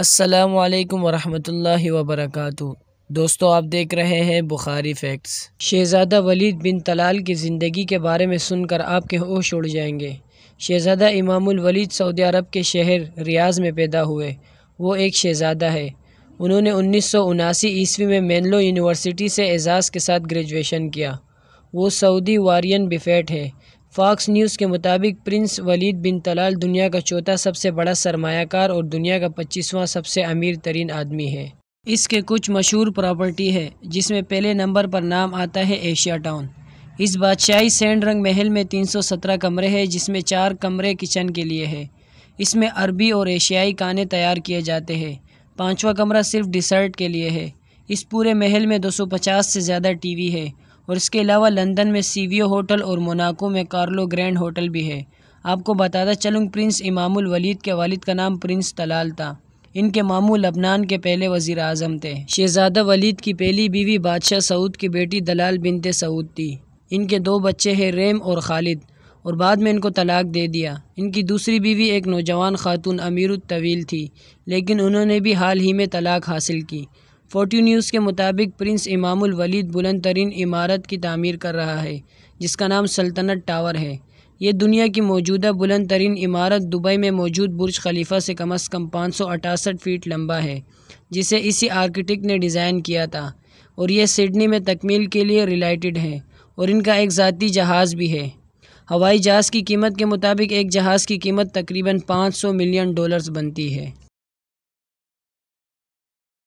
असलकम वरहमल वबरक दोस्तों आप देख रहे हैं बुखारी फैक्ट्स शहज़ादा वलीद बिन तलाल की ज़िंदगी के बारे में सुनकर आपके होश उड़ जाएंगे शहज़ादा इमामुल वलीद सऊदी अरब के शहर रियाज में पैदा हुए वो एक शहज़ादा है उन्होंने उन्नीस सौ उनासी ईस्वी में मेनलो यूनिवर्सिटी से एजाज़ के साथ ग्रेजुएशन किया वो सऊदी वारियन बिफेट है फॉक्स न्यूज़ के मुताबिक प्रिंस वलीद बिन तलाल दुनिया का चौथा सबसे बड़ा सरमायाकार और दुनिया का पच्चीसवां सबसे अमीर तरीन आदमी है इसके कुछ मशहूर प्रॉपर्टी है जिसमें पहले नंबर पर नाम आता है एशिया टाउन इस बादशाही सेंड रंग महल में 317 कमरे हैं जिसमें चार कमरे किचन के लिए है इसमें अरबी और एशियाई खाने तैयार किए जाते हैं पाँचवा कमरा सिर्फ डिसर्ट के लिए है इस पूरे महल में 250 से ज़्यादा टीवी है और इसके अलावा लंदन में सीवियो होटल और मोनाको में कार्लो ग्रैंड होटल भी है आपको बताता चलूँ प्रिंस इमामुल वलीद के वालिद का नाम प्रिंस तलाल था इनके मामू लबनान के पहले वजीर अजम थे शहजादा वलीद की पहली बीवी बादशाह सऊद की बेटी दलाल बिनते सऊद थी इनके दो बच्चे हैं रेम और खालिद और बाद में इनको तलाक दे दिया इनकी दूसरी बीवी एक नौजवान खातून अमीर तवील थी लेकिन उन्होंने भी हाल ही में तलाक हासिल की फोर्टी न्यूज़ के मुताबिक प्रिंस इमामुल वलीद बुलंद तरीन इमारत की तमीर कर रहा है जिसका नाम सल्तनत टावर है ये दुनिया की मौजूदा बुलंद तरीन इमारत दुबई में मौजूद बुर्ज खलीफा से कम अज़ कम पाँच सौ अठासठ फ़ीट लम्बा है जिसे इसी आर्किटेक्ट ने डिज़ाइन किया था और यह सिडनी में तकमील के लिए रिलेटेड है और इनका एक ज़ाती जहाज़ भी है हवाई जहाज़ की कीमत के मुताबिक एक जहाज़ की कीमत तकरीबन 500 मिलियन डॉलर्स बनती है